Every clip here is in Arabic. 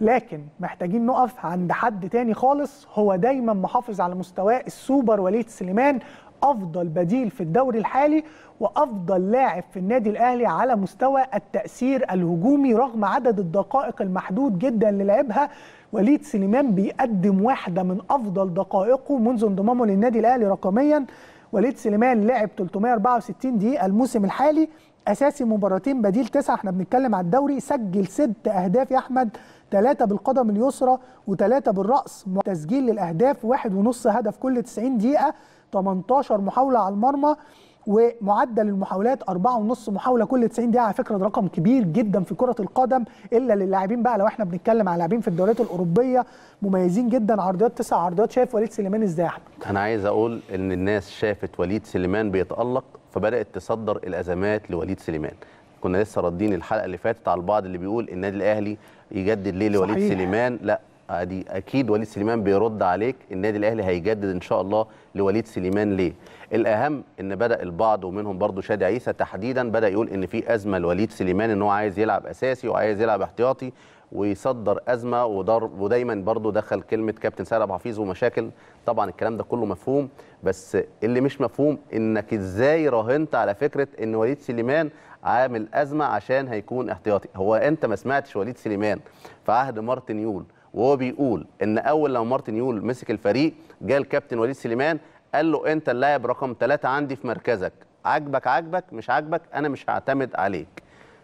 لكن محتاجين نقف عند حد تاني خالص هو دايما محافظ على مستواه السوبر وليد سليمان افضل بديل في الدوري الحالي وافضل لاعب في النادي الاهلي على مستوى التاثير الهجومي رغم عدد الدقائق المحدود جدا اللي لعبها وليد سليمان بيقدم واحده من افضل دقائقه منذ انضمامه للنادي الاهلي رقميا وليد سليمان لعب 364 دقيقه الموسم الحالي اساسي مباراتين بديل تسعه احنا بنتكلم على الدوري سجل ست اهداف يا احمد ثلاثه بالقدم اليسرى وثلاثه بالراس تسجيل للاهداف واحد ونص هدف كل 90 دقيقه 18 محاوله على المرمى ومعدل المحاولات 4.5 محاوله كل 90 دقيقه على فكره ده رقم كبير جدا في كره القدم الا للاعبين بقى لو احنا بنتكلم على لاعبين في الدوريات الاوروبيه مميزين جدا عرضيات تسع عرضيات شايف وليد سليمان ازاي احمد انا عايز اقول ان الناس شافت وليد سليمان بيتالق فبدات تصدر الازمات لوليد سليمان كنا لسه رادين الحلقه اللي فاتت على البعض اللي بيقول النادي الاهلي يجدد ليه لوليد سليمان لا ادي آه، اكيد وليد سليمان بيرد عليك النادي الاهلي هيجدد ان شاء الله لوليد سليمان ليه الاهم ان بدا البعض ومنهم برضو شادي عيسى تحديدا بدا يقول ان في ازمه لوليد سليمان ان هو عايز يلعب اساسي وعايز يلعب احتياطي ويصدر ازمه ودار ودايما برضو دخل كلمه كابتن سعد ابو حفيظ ومشاكل طبعا الكلام ده كله مفهوم بس اللي مش مفهوم انك ازاي راهنت على فكره ان وليد سليمان عامل ازمه عشان هيكون احتياطي هو انت ما سمعتش وليد سليمان في عهد مارتن يول وهو بيقول ان اول لما مارتن يول مسك الفريق جه الكابتن وليد سليمان قال له انت اللاعب رقم ثلاثة عندي في مركزك عاجبك عاجبك مش عاجبك انا مش هعتمد عليك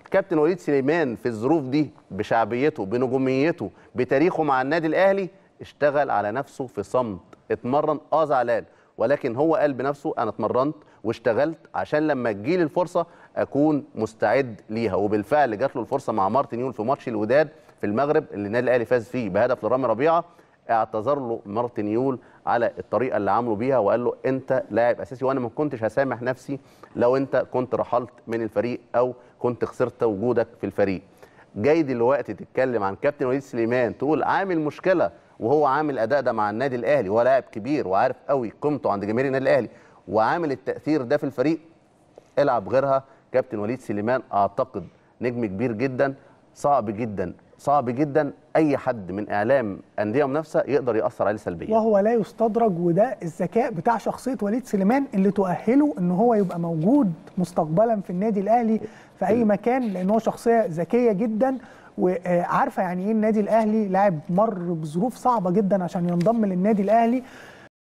الكابتن وليد سليمان في الظروف دي بشعبيته بنجوميته بتاريخه مع النادي الاهلي اشتغل على نفسه في صمت اتمرن اه زعلان ولكن هو قال بنفسه انا اتمرنت واشتغلت عشان لما تجيلي الفرصه اكون مستعد ليها وبالفعل جات له الفرصه مع مارتن يول في ماتش الوداد في المغرب اللي النادي الاهلي فاز فيه بهدف لرامي ربيعه اعتذر له مارتن يول على الطريقه اللي عامله بيها وقال له انت لاعب اساسي وانا ما كنتش هسامح نفسي لو انت كنت رحلت من الفريق او كنت خسرت وجودك في الفريق جاي دلوقتي تتكلم عن كابتن وليد سليمان تقول عامل مشكله وهو عامل اداء ده مع النادي الاهلي وهو لاعب كبير وعارف قوي قيمته عند جماهير النادي الاهلي وعامل التاثير ده في الفريق العب غيرها كابتن وليد سليمان اعتقد نجم كبير جدا صعب جدا صعب جدا اي حد من اعلام انديه ومنافسه يقدر ياثر عليه سلبيا وهو لا يستدرج وده الذكاء بتاع شخصيه وليد سليمان اللي تؤهله ان هو يبقى موجود مستقبلا في النادي الاهلي في اي مكان لان هو شخصيه ذكيه جدا وعارفه يعني ايه النادي الاهلي لاعب مر بظروف صعبه جدا عشان ينضم للنادي الاهلي